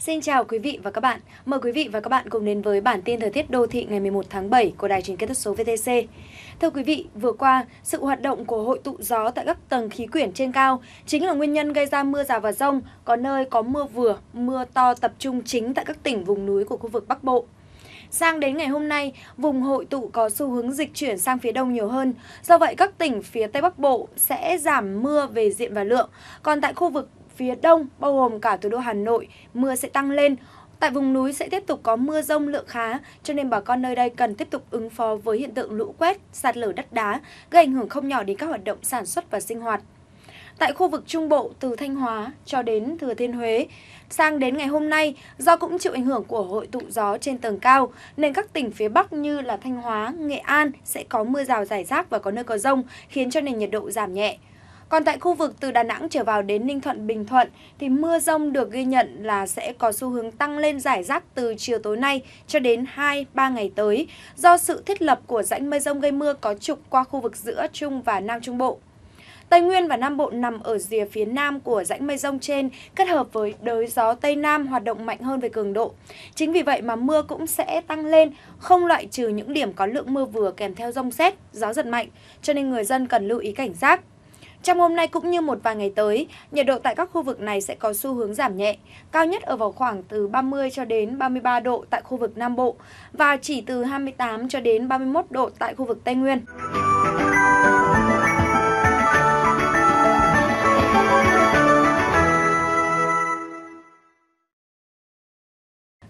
Xin chào quý vị và các bạn. Mời quý vị và các bạn cùng đến với bản tin thời tiết đô thị ngày 11 tháng 7 của Đài truyền kết thúc số VTC. Thưa quý vị, vừa qua, sự hoạt động của hội tụ gió tại các tầng khí quyển trên cao chính là nguyên nhân gây ra mưa rào và rông, có nơi có mưa vừa, mưa to tập trung chính tại các tỉnh vùng núi của khu vực Bắc Bộ. Sang đến ngày hôm nay, vùng hội tụ có xu hướng dịch chuyển sang phía đông nhiều hơn. Do vậy, các tỉnh phía Tây Bắc Bộ sẽ giảm mưa về diện và lượng. Còn tại khu vực phía đông, bao gồm cả thủ đô Hà Nội, mưa sẽ tăng lên. Tại vùng núi sẽ tiếp tục có mưa rông lượng khá, cho nên bà con nơi đây cần tiếp tục ứng phó với hiện tượng lũ quét, sạt lở đất đá, gây ảnh hưởng không nhỏ đến các hoạt động sản xuất và sinh hoạt. Tại khu vực Trung Bộ từ Thanh Hóa cho đến Thừa Thiên Huế, sang đến ngày hôm nay do cũng chịu ảnh hưởng của hội tụ gió trên tầng cao nên các tỉnh phía Bắc như là Thanh Hóa, Nghệ An sẽ có mưa rào rải rác và có nơi có rông khiến cho nền nhiệt độ giảm nhẹ. Còn tại khu vực từ Đà Nẵng trở vào đến Ninh Thuận, Bình Thuận thì mưa rông được ghi nhận là sẽ có xu hướng tăng lên giải rác từ chiều tối nay cho đến 2-3 ngày tới do sự thiết lập của rãnh mây rông gây mưa có trục qua khu vực giữa Trung và Nam Trung Bộ. Tây Nguyên và Nam Bộ nằm ở rìa phía nam của rãnh mây rông trên, kết hợp với đới gió Tây Nam hoạt động mạnh hơn về cường độ. Chính vì vậy mà mưa cũng sẽ tăng lên, không loại trừ những điểm có lượng mưa vừa kèm theo rông xét, gió giật mạnh, cho nên người dân cần lưu ý cảnh giác. Trong hôm nay cũng như một vài ngày tới, nhiệt độ tại các khu vực này sẽ có xu hướng giảm nhẹ, cao nhất ở vào khoảng từ 30 cho đến 33 độ tại khu vực Nam Bộ và chỉ từ 28 cho đến 31 độ tại khu vực Tây Nguyên.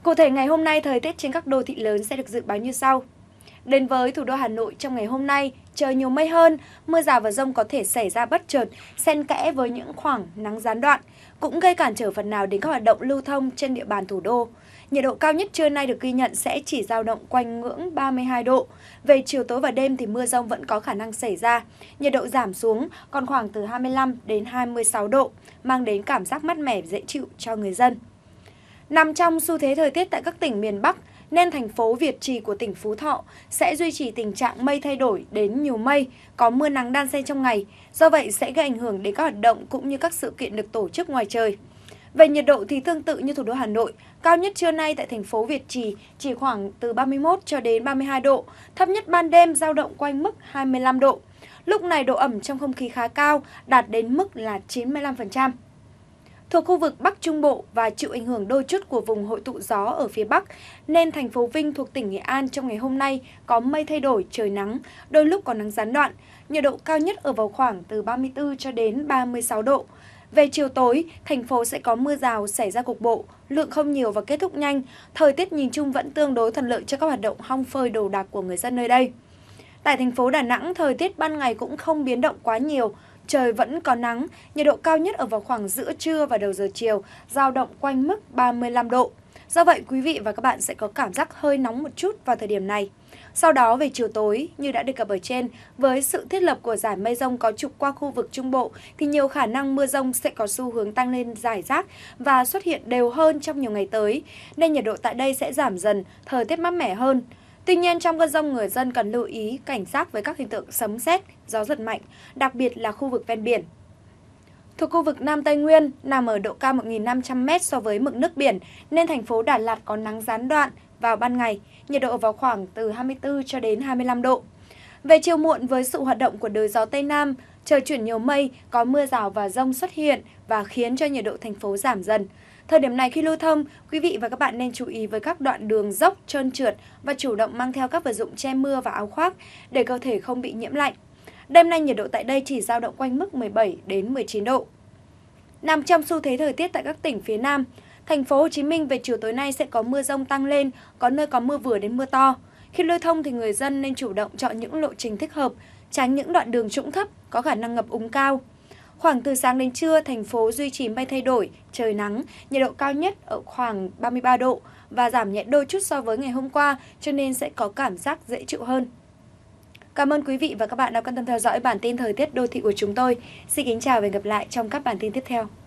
Cụ thể ngày hôm nay thời tiết trên các đô thị lớn sẽ được dự báo như sau. Đến với thủ đô Hà Nội trong ngày hôm nay, trời nhiều mây hơn, mưa rào và rông có thể xảy ra bất chợt, xen kẽ với những khoảng nắng gián đoạn, cũng gây cản trở phần nào đến các hoạt động lưu thông trên địa bàn thủ đô. Nhiệt độ cao nhất trưa nay được ghi nhận sẽ chỉ dao động quanh ngưỡng 32 độ. Về chiều tối và đêm thì mưa rông vẫn có khả năng xảy ra. Nhiệt độ giảm xuống còn khoảng từ 25 đến 26 độ, mang đến cảm giác mát mẻ dễ chịu cho người dân. Nằm trong xu thế thời tiết tại các tỉnh miền Bắc, nên thành phố Việt Trì của tỉnh Phú Thọ sẽ duy trì tình trạng mây thay đổi đến nhiều mây, có mưa nắng đan xen trong ngày, do vậy sẽ gây ảnh hưởng đến các hoạt động cũng như các sự kiện được tổ chức ngoài trời. Về nhiệt độ thì tương tự như thủ đô Hà Nội, cao nhất trưa nay tại thành phố Việt Trì chỉ khoảng từ 31 cho đến 32 độ, thấp nhất ban đêm giao động quanh mức 25 độ. Lúc này độ ẩm trong không khí khá cao, đạt đến mức là 95% thuộc khu vực Bắc Trung Bộ và chịu ảnh hưởng đôi chút của vùng hội tụ gió ở phía Bắc, nên thành phố Vinh thuộc tỉnh Nghệ An trong ngày hôm nay có mây thay đổi, trời nắng, đôi lúc có nắng gián đoạn, nhiệt độ cao nhất ở vào khoảng từ 34 cho đến 36 độ. Về chiều tối, thành phố sẽ có mưa rào xảy ra cục bộ, lượng không nhiều và kết thúc nhanh. Thời tiết nhìn chung vẫn tương đối thuận lợi cho các hoạt động hong phơi đồ đạc của người dân nơi đây. Tại thành phố Đà Nẵng, thời tiết ban ngày cũng không biến động quá nhiều, Trời vẫn có nắng, nhiệt độ cao nhất ở vào khoảng giữa trưa và đầu giờ chiều, giao động quanh mức 35 độ. Do vậy, quý vị và các bạn sẽ có cảm giác hơi nóng một chút vào thời điểm này. Sau đó về chiều tối, như đã đề cập ở trên, với sự thiết lập của giải mây rông có trục qua khu vực Trung Bộ thì nhiều khả năng mưa rông sẽ có xu hướng tăng lên giải rác và xuất hiện đều hơn trong nhiều ngày tới, nên nhiệt độ tại đây sẽ giảm dần, thời tiết mát mẻ hơn. Tuy nhiên, trong cơn rông người dân cần lưu ý cảnh giác với các hiện tượng sấm sét, gió giật mạnh, đặc biệt là khu vực ven biển. Thuộc khu vực Nam Tây Nguyên, nằm ở độ cao 1.500m so với mực nước biển, nên thành phố Đà Lạt có nắng gián đoạn vào ban ngày, nhiệt độ vào khoảng từ 24 cho đến 25 độ. Về chiều muộn với sự hoạt động của đới gió Tây Nam, trời chuyển nhiều mây, có mưa rào và rông xuất hiện và khiến cho nhiệt độ thành phố giảm dần. Thời điểm này khi lưu thông, quý vị và các bạn nên chú ý với các đoạn đường dốc, trơn trượt và chủ động mang theo các vật dụng che mưa và áo khoác để cơ thể không bị nhiễm lạnh. Đêm nay nhiệt độ tại đây chỉ dao động quanh mức 17 đến 19 độ. Nằm trong xu thế thời tiết tại các tỉnh phía Nam, thành phố Hồ Chí Minh về chiều tối nay sẽ có mưa rông tăng lên, có nơi có mưa vừa đến mưa to. Khi lưu thông thì người dân nên chủ động chọn những lộ trình thích hợp, tránh những đoạn đường trũng thấp có khả năng ngập úng cao. Khoảng từ sáng đến trưa, thành phố duy trì mây thay đổi, trời nắng, nhiệt độ cao nhất ở khoảng 33 độ và giảm nhẹ đôi chút so với ngày hôm qua, cho nên sẽ có cảm giác dễ chịu hơn. Cảm ơn quý vị và các bạn đã quan tâm theo dõi bản tin thời tiết đô thị của chúng tôi. Xin kính chào và hẹn gặp lại trong các bản tin tiếp theo.